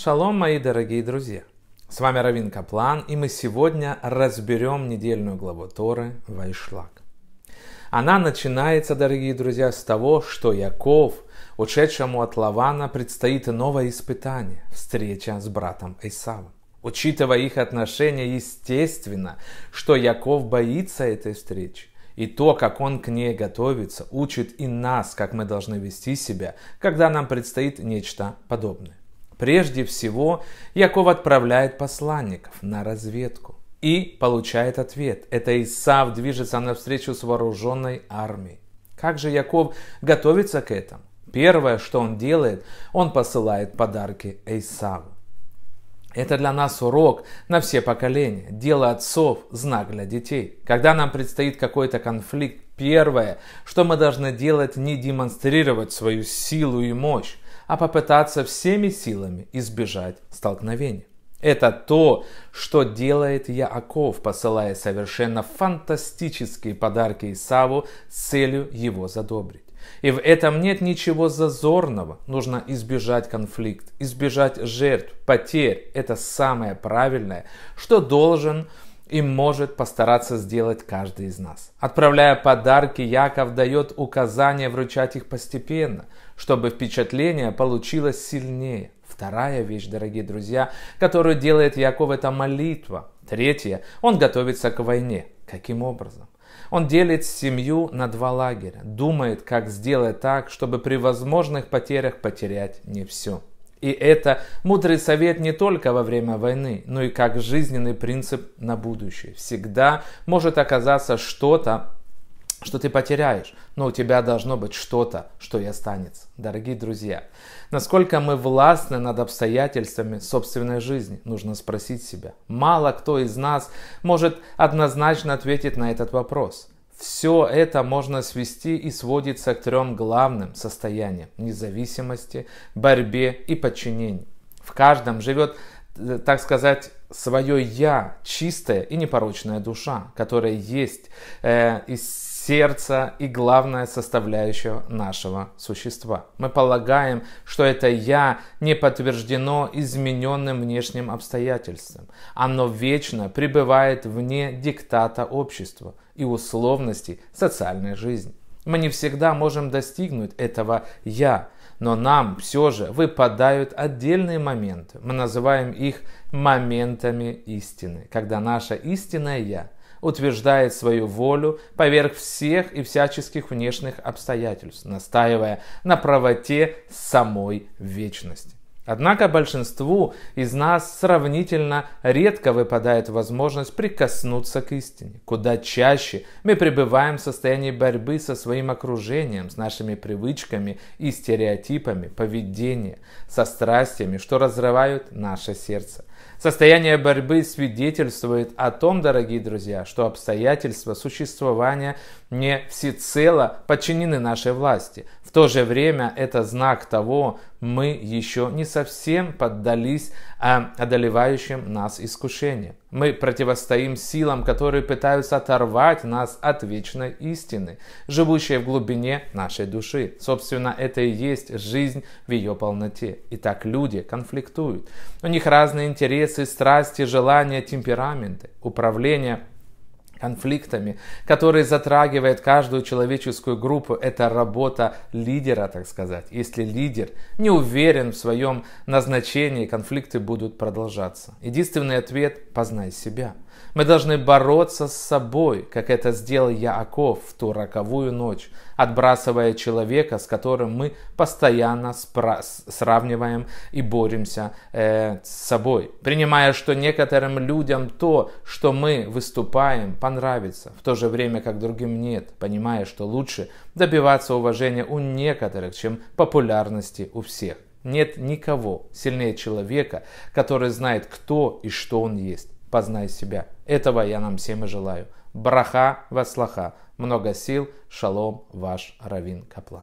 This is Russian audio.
Шалом, мои дорогие друзья! С вами Равин Каплан, и мы сегодня разберем недельную главу Торы Вайшлак. Она начинается, дорогие друзья, с того, что Яков, ушедшему от Лавана, предстоит новое испытание – встреча с братом Исавом. Учитывая их отношения, естественно, что Яков боится этой встречи. И то, как он к ней готовится, учит и нас, как мы должны вести себя, когда нам предстоит нечто подобное. Прежде всего, Яков отправляет посланников на разведку и получает ответ. Это Исав движется навстречу с вооруженной армией. Как же Яков готовится к этому? Первое, что он делает, он посылает подарки Исаву. Это для нас урок на все поколения. Дело отцов – знак для детей. Когда нам предстоит какой-то конфликт, первое, что мы должны делать, не демонстрировать свою силу и мощь а попытаться всеми силами избежать столкновения. Это то, что делает Яаков, посылая совершенно фантастические подарки Исаву с целью его задобрить. И в этом нет ничего зазорного. Нужно избежать конфликт, избежать жертв, потерь. Это самое правильное, что должен и может постараться сделать каждый из нас. Отправляя подарки, Яков дает указание вручать их постепенно, чтобы впечатление получилось сильнее. Вторая вещь, дорогие друзья, которую делает Яков, это молитва. Третье, он готовится к войне. Каким образом? Он делит семью на два лагеря, думает, как сделать так, чтобы при возможных потерях потерять не все. И это мудрый совет не только во время войны, но и как жизненный принцип на будущее. Всегда может оказаться что-то, что ты потеряешь, но у тебя должно быть что-то, что и останется. Дорогие друзья, насколько мы властны над обстоятельствами собственной жизни, нужно спросить себя. Мало кто из нас может однозначно ответить на этот вопрос – все это можно свести и сводится к трем главным состояниям – независимости, борьбе и подчинению. В каждом живет, э, так сказать, свое «я», чистая и непорочная душа, которая есть э, из сердца и главная составляющая нашего существа. Мы полагаем, что это «я» не подтверждено измененным внешним обстоятельством. Оно вечно пребывает вне диктата общества и условностей социальной жизни. Мы не всегда можем достигнуть этого «я», но нам все же выпадают отдельные моменты. Мы называем их моментами истины, когда наше истинное «я» утверждает свою волю поверх всех и всяческих внешних обстоятельств, настаивая на правоте самой вечности. Однако большинству из нас сравнительно редко выпадает возможность прикоснуться к истине. Куда чаще мы пребываем в состоянии борьбы со своим окружением, с нашими привычками и стереотипами поведения, со страстями, что разрывают наше сердце. Состояние борьбы свидетельствует о том, дорогие друзья, что обстоятельства существования не всецело подчинены нашей власти. В то же время это знак того, мы еще не совсем поддались а, одолевающим нас искушениям. Мы противостоим силам, которые пытаются оторвать нас от вечной истины, живущей в глубине нашей души. Собственно, это и есть жизнь в ее полноте. Итак, люди конфликтуют. У них разные интересы, страсти, желания, темпераменты. Управление – конфликтами, которые затрагивают каждую человеческую группу. Это работа лидера, так сказать. Если лидер не уверен в своем назначении, конфликты будут продолжаться. Единственный ответ – познай себя – мы должны бороться с собой, как это сделал Яаков в ту роковую ночь, отбрасывая человека, с которым мы постоянно спра- сравниваем и боремся э, с собой. Принимая, что некоторым людям то, что мы выступаем, понравится, в то же время как другим нет, понимая, что лучше добиваться уважения у некоторых, чем популярности у всех. Нет никого сильнее человека, который знает, кто и что он есть познай себя. Этого я нам всем и желаю. Браха васлаха. Много сил. Шалом, ваш Равин Каплан.